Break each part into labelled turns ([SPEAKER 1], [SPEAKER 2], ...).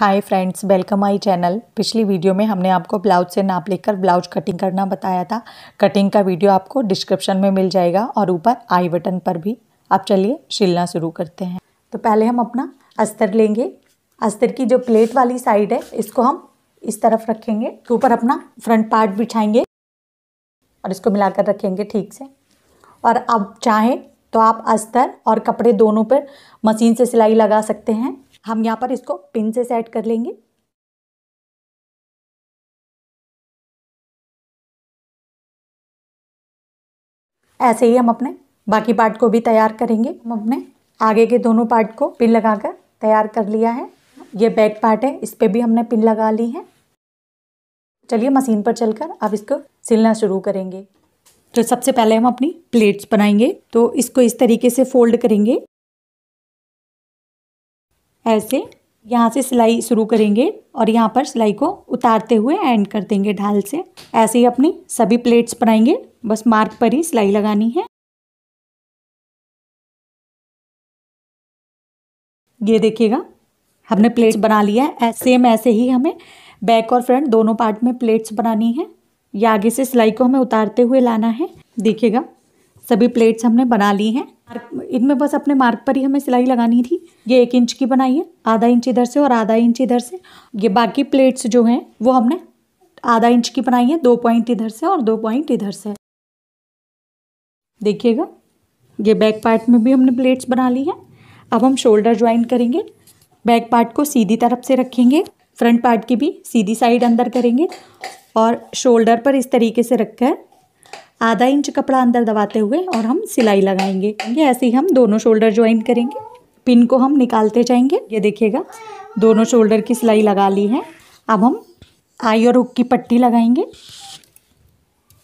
[SPEAKER 1] hi friends welcome my channel पिछली video में हमने आपको ब्लाउज से नाप लेकर ब्लाउज कटिंग करना बताया था कटिंग का वीडियो आपको डिस्क्रिप्शन में मिल जाएगा और ऊपर आई बटन पर भी आप चलिए सिलना शुरू करते हैं तो पहले हम अपना अस्तर लेंगे अस्तर की जो प्लेट वाली साइड है इसको हम इस तरफ रखेंगे तो ऊपर अपना फ्रंट पार्ट बिछाएंगे और इसको मिलाकर रखेंगे ठीक से और आप चाहें तो आप अस्तर और कपड़े दोनों पर मशीन से सिलाई लगा सकते हैं हम यहाँ पर इसको पिन से सेट कर लेंगे ऐसे ही हम अपने बाकी पार्ट को भी तैयार करेंगे हम अपने आगे के दोनों पार्ट को पिन लगाकर तैयार कर लिया है ये बैक पार्ट है इस पर भी हमने पिन लगा ली है चलिए मशीन पर चलकर अब इसको सिलना शुरू करेंगे तो सबसे पहले हम अपनी प्लेट्स बनाएंगे तो इसको इस तरीके से फोल्ड करेंगे ऐसे यहाँ से सिलाई शुरू करेंगे और यहाँ पर सिलाई को उतारते हुए एंड कर देंगे ढाल से ऐसे ही अपनी सभी प्लेट्स बनाएंगे बस मार्क पर ही सिलाई लगानी है ये देखिएगा हमने प्लेट्स बना लिया है सेम ऐसे ही हमें बैक और फ्रंट दोनों पार्ट में प्लेट्स बनानी है ये आगे से सिलाई को हमें उतारते हुए लाना है देखिएगा सभी प्लेट्स हमने बना ली हैं इनमें बस अपने मार्क पर ही हमें सिलाई लगानी थी ये एक इंच की बनाई है आधा इंच इधर से और आधा इंच इधर से ये बाकी प्लेट्स जो हैं वो हमने आधा इंच की बनाई है दो पॉइंट इधर से और दो पॉइंट इधर से देखिएगा ये बैक पार्ट में भी हमने प्लेट्स बना ली है अब हम शोल्डर ज्वाइन करेंगे बैक पार्ट को सीधी तरफ से रखेंगे फ्रंट पार्ट की भी सीधी साइड अंदर करेंगे और शोल्डर पर इस तरीके से रखकर आधा इंच कपड़ा अंदर दबाते हुए और हम सिलाई लगाएंगे ऐसे ही हम दोनों शोल्डर ज्वाइन करेंगे पिन को हम निकालते जाएंगे ये देखिएगा दोनों शोल्डर की सिलाई लगा ली है अब हम आई और हुक की पट्टी लगाएंगे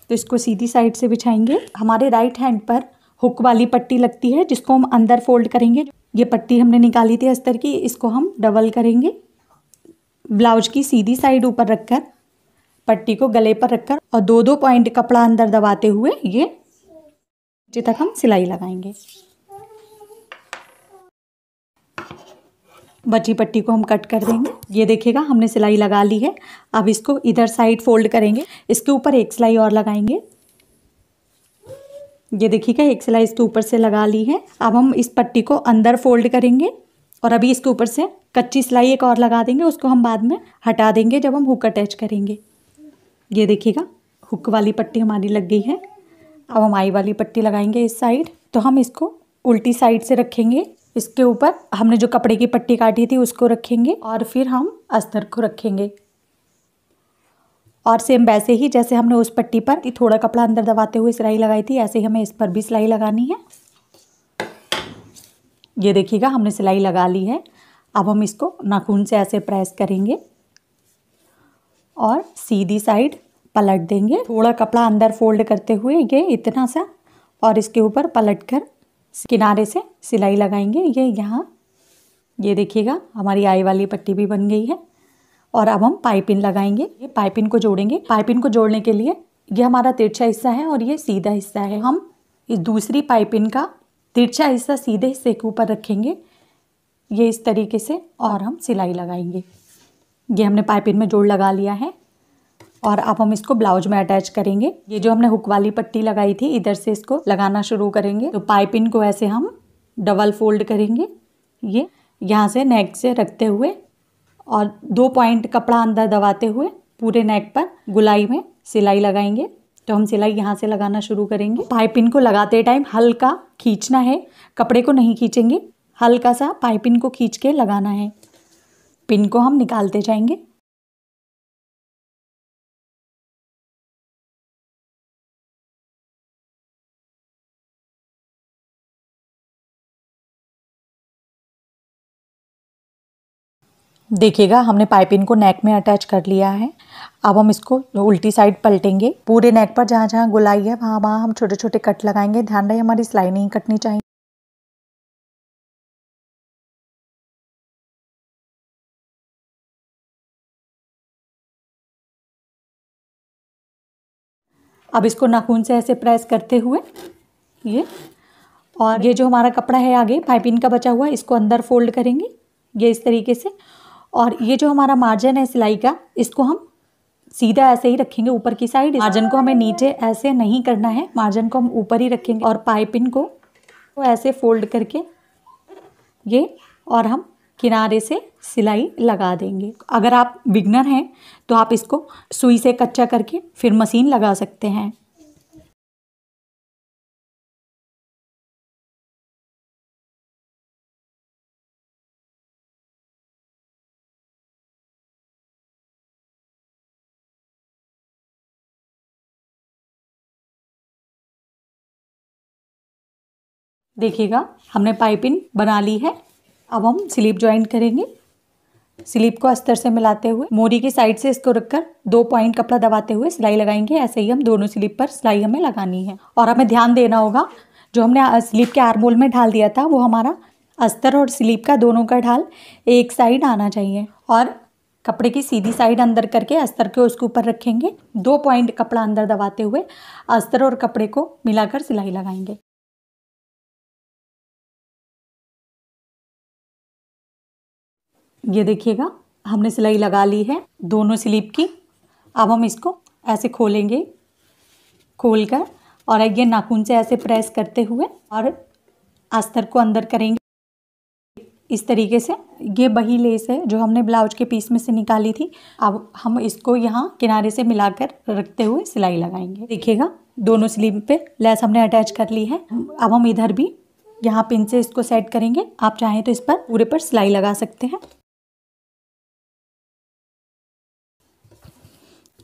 [SPEAKER 1] तो इसको सीधी साइड से बिछाएंगे हमारे राइट हैंड पर हुक वाली पट्टी लगती है जिसको हम अंदर फोल्ड करेंगे ये पट्टी हमने निकाली थी अस्तर की इसको हम डबल करेंगे ब्लाउज की सीधी साइड ऊपर रखकर पट्टी को गले पर रखकर और दो दो पॉइंट कपड़ा अंदर दबाते हुए ये नीचे तक हम सिलाई लगाएंगे बची पट्टी को हम कट कर देंगे ये देखिएगा हमने सिलाई लगा ली है अब इसको इधर साइड फोल्ड करेंगे इसके ऊपर एक सिलाई और लगाएंगे ये देखिएगा एक सिलाई इसके ऊपर से लगा ली है अब हम इस पट्टी को अंदर फोल्ड करेंगे और अभी इसके ऊपर से कच्ची सिलाई एक और लगा देंगे उसको हम बाद में हटा देंगे जब हम हुक अटैच करेंगे ये देखिएगा हुक वाली पट्टी हमारी लग गई है अब हम आई वाली पट्टी लगाएंगे इस साइड तो हम इसको उल्टी साइड से रखेंगे इसके ऊपर हमने जो कपड़े की पट्टी काटी थी उसको रखेंगे और फिर हम अस्तर को रखेंगे और सेम वैसे ही जैसे हमने उस पट्टी पर थोड़ा कपड़ा अंदर दबाते हुए सिलाई लगाई थी ऐसे ही हमें इस पर भी सिलाई लगानी है ये देखिएगा हमने सिलाई लगा ली है अब हम इसको नाखून से ऐसे प्रेस करेंगे और सीधी साइड पलट देंगे थोड़ा कपड़ा अंदर फोल्ड करते हुए ये इतना सा और इसके ऊपर पलट कर किनारे से सिलाई लगाएंगे ये यहाँ ये देखिएगा हमारी आई वाली पट्टी भी बन गई है और अब हम पाइपिन लगाएंगे ये पाइपिन को जोड़ेंगे पाइपिन को जोड़ने के लिए ये हमारा तिरछा हिस्सा है और ये सीधा हिस्सा है हम इस दूसरी पाइपिन का तिरछा हिस्सा सीधे हिस्से के ऊपर रखेंगे ये इस तरीके से और हम सिलाई लगाएंगे ये हमने पाइपिन में जोड़ लगा लिया है और अब हम इसको ब्लाउज में अटैच करेंगे ये जो हमने हुक वाली पट्टी लगाई थी इधर से इसको लगाना शुरू करेंगे तो पाइपिन को ऐसे हम डबल फोल्ड करेंगे ये यहाँ से नेक से रखते हुए और दो पॉइंट कपड़ा अंदर दबाते हुए पूरे नेक पर गुलाई में सिलाई लगाएंगे तो हम सिलाई यहाँ से लगाना शुरू करेंगे पाइपिंग को लगाते टाइम हल्का खींचना है कपड़े को नहीं खींचेंगे हल्का सा पाइपिन को खींच के लगाना है पिन को हम निकालते जाएंगे देखिएगा हमने पाइपिंग को नेक में अटैच कर लिया है अब हम इसको उल्टी साइड पलटेंगे पूरे नेक पर जहाँ जहाँ गुलाई है वहाँ वहाँ हम छोटे छोटे कट लगाएंगे ध्यान रहे हमारी सिलाई नहीं कटनी चाहिए अब इसको नाखून से ऐसे प्रेस करते हुए ये और ये जो हमारा कपड़ा है आगे पाइपिन का बचा हुआ इसको अंदर फोल्ड करेंगे ये इस तरीके से और ये जो हमारा मार्जिन है सिलाई का इसको हम सीधा ऐसे ही रखेंगे ऊपर की साइड मार्जिन को हमें नीचे ऐसे नहीं करना है मार्जिन को हम ऊपर ही रखेंगे और पाइपिन को तो ऐसे फोल्ड करके ये और हम किनारे से सिलाई लगा देंगे अगर आप बिगनर हैं तो आप इसको सुई से कच्चा करके फिर मशीन लगा सकते हैं देखिएगा हमने पाइपिंग बना ली है अब हम स्लीप ज्वाइन करेंगे स्लीप को अस्तर से मिलाते हुए मोरी की साइड से इसको रखकर दो पॉइंट कपड़ा दबाते हुए सिलाई लगाएंगे ऐसे ही हम दोनों स्लीप पर सिलाई हमें लगानी है और हमें ध्यान देना होगा जो हमने स्लीप के आरमोल में ढाल दिया था वो हमारा अस्तर और स्लीप का दोनों का ढाल एक साइड आना चाहिए और कपड़े की सीधी साइड अंदर करके अस्तर के उसके ऊपर रखेंगे दो पॉइंट कपड़ा अंदर दबाते हुए अस्तर और कपड़े को मिलाकर सिलाई लगाएंगे ये देखिएगा हमने सिलाई लगा ली है दोनों स्लीप की अब हम इसको ऐसे खोलेंगे खोल कर और ये नाखून से ऐसे प्रेस करते हुए और अस्तर को अंदर करेंगे इस तरीके से ये बही लेस है जो हमने ब्लाउज के पीस में से निकाली थी अब हम इसको यहाँ किनारे से मिलाकर रखते हुए सिलाई लगाएंगे देखिएगा दोनों स्लीव पे लेस हमने अटैच कर ली है अब हम इधर भी यहाँ पिन से इसको सेट करेंगे आप चाहें तो इस पर पूरे पर सिलाई लगा सकते हैं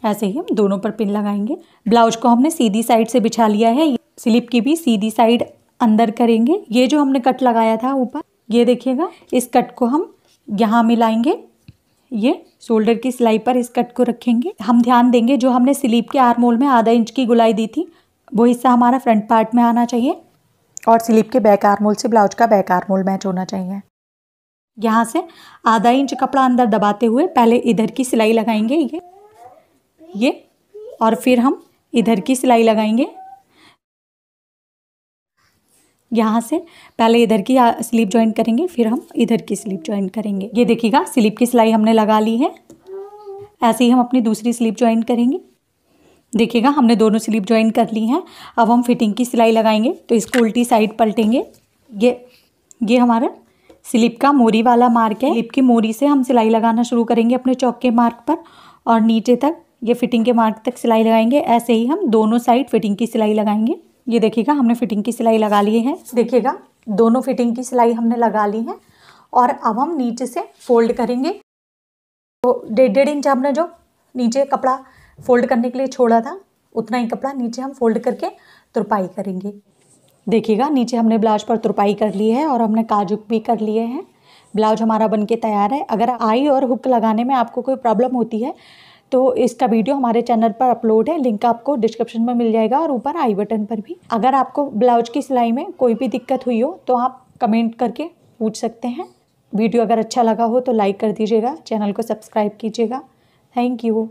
[SPEAKER 1] ऐसे ही हम दोनों पर पिन लगाएंगे ब्लाउज को हमने सीधी साइड से बिछा लिया है स्लिप की भी सीधी साइड अंदर करेंगे ये जो हमने कट लगाया था ऊपर ये देखिएगा इस कट को हम यहाँ मिलाएंगे ये शोल्डर की सिलाई पर इस कट को रखेंगे हम ध्यान देंगे जो हमने स्लीप के आर मोल में आधा इंच की गुलाई दी थी वो हिस्सा हमारा फ्रंट पार्ट में आना चाहिए और स्लीप के बैक आर मोल से ब्लाउज का बैक आर मोल मैच होना चाहिए यहाँ से आधा इंच कपड़ा अंदर दबाते हुए पहले इधर की सिलाई लगाएंगे ये ये और फिर हम इधर की सिलाई लगाएंगे यहाँ से पहले इधर की स्लीप ज्वाइन करेंगे फिर हम इधर की स्लीप ज्वाइन करेंगे ये देखिएगा स्लीप की सिलाई हमने लगा ली है ऐसे ही हम अपनी दूसरी स्लीप ज्वाइन करेंगे देखिएगा हमने दोनों स्लीप ज्वाइन कर ली हैं अब हम फिटिंग की सिलाई लगाएंगे तो इसको उल्टी साइड पलटेंगे ये ये हमारा स्लीप का मोरी वाला मार्क है स्लीप की मोरी से हम सिलाई लगाना शुरू करेंगे अपने चौक के मार्क पर और नीचे तक ये फिटिंग के मार्क तक सिलाई लगाएंगे ऐसे ही हम दोनों साइड फिटिंग की सिलाई लगाएंगे ये देखिएगा हमने फिटिंग की सिलाई लगा ली है देखिएगा दोनों फिटिंग की सिलाई हमने लगा ली है और अब हम नीचे से फोल्ड करेंगे तो डेढ़ डेढ़ इंच हमने जो नीचे कपड़ा फोल्ड करने के लिए छोड़ा था उतना ही कपड़ा नीचे हम फोल्ड करके तुरपाई करेंगे देखिएगा नीचे हमने ब्लाउज पर तुरपाई कर ली है और हमने काजू भी कर लिए हैं ब्लाउज हमारा बन के तैयार है अगर आई और हुक लगाने में आपको कोई प्रॉब्लम होती है तो इसका वीडियो हमारे चैनल पर अपलोड है लिंक आपको डिस्क्रिप्शन में मिल जाएगा और ऊपर आई बटन पर भी अगर आपको ब्लाउज की सिलाई में कोई भी दिक्कत हुई हो तो आप कमेंट करके पूछ सकते हैं वीडियो अगर अच्छा लगा हो तो लाइक कर दीजिएगा चैनल को सब्सक्राइब कीजिएगा थैंक यू